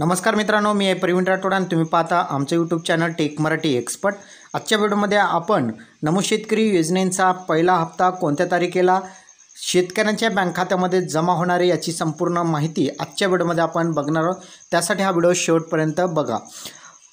नमस्कार मित्रांनो मी आहे प्रवीण राठोड आणि तुम्ही पाहता आमचं YouTube channel Tech Marathi Expert आजच्या व्हिडिओमध्ये आपण नमो शेतकरी योजनेचा पहिला हप्ता कोणत्या तारखेला शेतकऱ्यांच्या बँक खात्यामध्ये जमा आहे याची संपूर्ण माहिती आजच्या व्हिडिओमध्ये आपण बघणार आहोत त्यासाठी हा व्हिडिओ शेवटपर्यंत बघा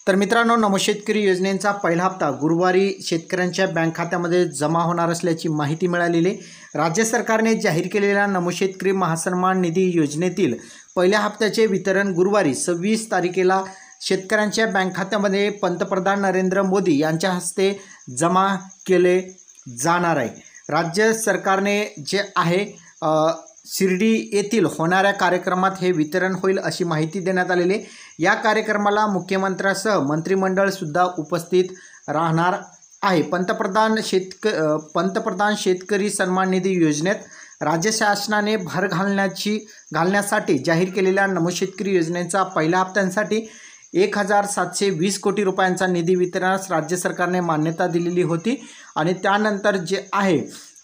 तर मित्रांनो नमशेतकरी योजनेचा पहिला हप्ता गुरुवारी शेतकऱ्यांच्या बँक खात्यामध्ये जमा होणार असल्याची माहिती मिळालेली आहे राज्य सरकारने जाहीर केलेल्या नमशेतकरी महासन्मान निधी योजनेतील पहिल्या हप्त्याचे वितरण गुरुवारी सव्वीस तारखेला शेतकऱ्यांच्या बँक खात्यामध्ये पंतप्रधान नरेंद्र मोदी यांच्या हस्ते जमा केले जाणार आहे राज्य सरकारने जे आहे शिर्डी येथील होणाऱ्या कार्यक्रमात हे वितरण होईल अशी माहिती देण्यात आलेली आहे या कार्यक्रमाला मुख्यमंत्र्यासह मंत्रिमंडळसुद्धा उपस्थित राहणार आहे पंतप्रधान शेतक पंतप्रधान शेतकरी सन्मान निधी योजनेत राज्य शासनाने भर घालण्याची घालण्यासाठी जाहीर केलेल्या नमो शेतकरी योजनेचा पहिल्या हप्त्यांसाठी एक हजार सातशे वीस कोटी रुपयांचा निधी वितरणास राज्य सरकारने मान्यता दिलेली होती आणि त्यानंतर जे आहे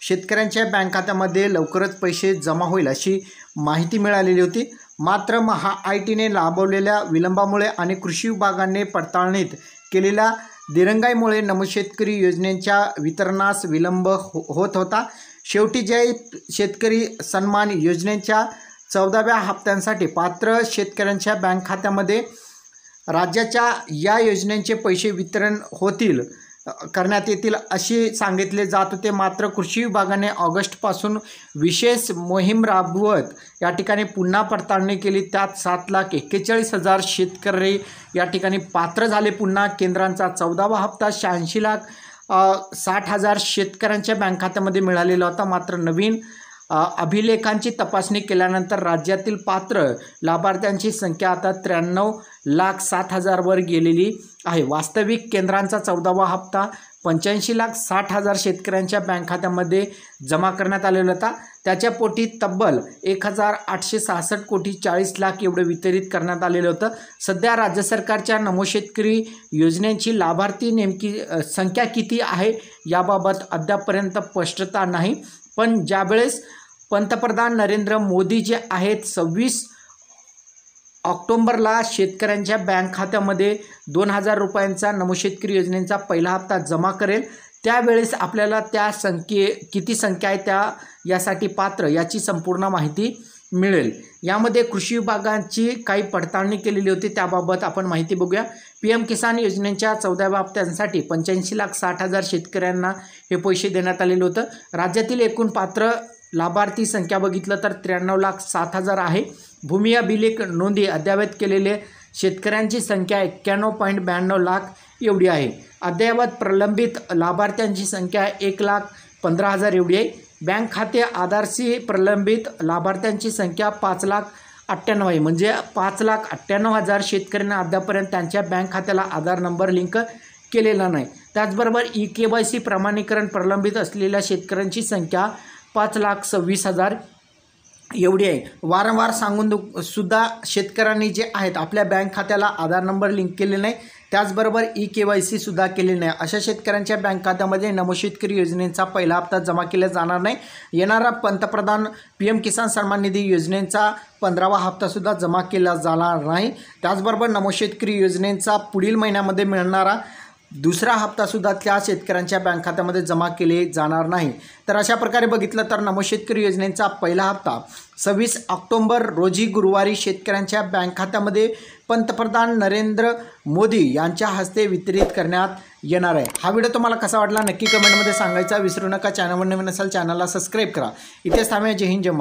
शेतकऱ्यांच्या बँक खात्यामध्ये लवकरच पैसे जमा होईल अशी माहिती मिळालेली होती मात्र महा आय टीने लाभवलेल्या विलंबामुळे आणि कृषी विभागाने पडताळणीत केलेल्या दिरंगाईमुळे नमशेतकरी योजनेच्या वितरणास विलंब हो होत होता शेवटी जय शेतकरी सन्मान योजनेच्या चौदाव्या हप्त्यांसाठी पात्र शेतकऱ्यांच्या बँक खात्यामध्ये राज्याच्या या योजनेचे पैसे वितरण होतील करण्यात येतील असे सांगितले जात होते मात्र कृषी विभागाने ऑगस्टपासून विशेष मोहीम राबवत या ठिकाणी पुन्हा पडताळणी केली त्यात सात लाख एक्केचाळीस हजार शेतकरी या ठिकाणी पात्र झाले पुन्हा केंद्रांचा चौदावा हप्ता शहाऐंशी लाख साठ हजार शेतकऱ्यांच्या बँक खात्यामध्ये मिळालेला होता मात्र नवीन अभिलेखांची तपासणी केल्यानंतर राज्यातील पात्र लाभार्थ्यांची संख्या आता त्र्याण्णव लाख सात हजारवर गेलेली आहे वास्तविक केंद्रांचा चौदावा हप्ता पंच्याऐंशी लाख साठ हजार शेतकऱ्यांच्या बँक खात्यामध्ये जमा करण्यात आलेला होता त्याच्या पोटी तब्बल एक हजार आठशे सहासष्ट कोटी चाळीस लाख एवढं वितरित करण्यात आलेलं होतं सध्या राज्य सरकारच्या नमो शेतकरी योजनेची लाभार्थी नेमकी संख्या किती आहे याबाबत अद्यापपर्यंत स्पष्टता नाही पण ज्यावेळेस पंतप्रधान नरेंद्र मोदी जे आहेत सव्वीस ऑक्टोंबरला शेतकऱ्यांच्या बँक खात्यामध्ये दोन हजार रुपयांचा नमोशेतकरी योजनेचा पहिला हप्ता जमा करेल त्यावेळेस आपल्याला त्या संख्ये किती संख्या आहे त्या यासाठी पात्र याची संपूर्ण माहिती मिळेल यामध्ये कृषी विभागांची काही पडताळणी केलेली होती त्याबाबत आपण माहिती बघूया पी एम किसान योजनेच्या चौदाव्या हप्त्यांसाठी पंच्याऐंशी लाख साठ हजार शेतकऱ्यांना हे पैसे देण्यात आलेलं होतं राज्यातील एकूण पात्र लाभार्थी संख्या बघितलं तर त्र्याण्णव लाख सात हजार आहे भूमी अभिलेख नोंदी अद्ययावत केलेले शेतकऱ्यांची संख्या एक्क्याण्णव पॉईंट ब्याण्णव लाख एवढी आहे अद्ययावत प्रलंबित लाभार्थ्यांची संख्या एक लाख पंधरा हजार एवढी आहे बँक खाते आधारशी प्रलंबित लाभार्थ्यांची संख्या पाच लाख अठ्ठ्याण्णव आहे म्हणजे पाच लाख अठ्ठ्याण्णव हजार शेतकऱ्यांना अद्यापर्यंत त्यांच्या बँक खात्याला आधार नंबर लिंक केलेला नाही त्याचबरोबर ई के वाय सी प्रमाणीकरण प्रलंबित असलेल्या शेतकऱ्यांची संख्या पाच लाख सव्वीस हजार एवढी आहे वारंवार सांगून सुद्धा शेतकऱ्यांनी जे आहेत आपल्या बँक खात्याला आधार नंबर लिंक केले नाही त्याचबरोबर ई के वाय सुद्धा केली नाही अशा शेतकऱ्यांच्या बँक खात्यामध्ये नमो योजनेचा पहिला हप्ता जमा केला जाणार नाही येणारा पंतप्रधान पी एम किसान सन्मान निधी योजनेचा पंधरावा हप्तासुद्धा जमा केला जाणार नाही त्याचबरोबर नमो योजनेचा पुढील महिन्यामध्ये मिळणारा दुसरा हप्तासुद्धा त्या शेतकऱ्यांच्या बँक खात्यामध्ये जमा केले जाणार नाही तर अशा प्रकारे बघितलं तर नमो शेतकरी योजनेचा पहिला हप्ता सव्वीस ऑक्टोंबर रोजी गुरुवारी शेतकऱ्यांच्या बँक खात्यामध्ये पंतप्रधान नरेंद्र मोदी यांच्या हस्ते वितरित करण्यात येणार आहे हा व्हिडिओ तुम्हाला कसा वाटला नक्की कमेंटमध्ये सांगायचा विसरू नका चॅनलवर नवीन असाल चॅनलला सबस्क्राईब करा इथेच थांबे जय हिंद जय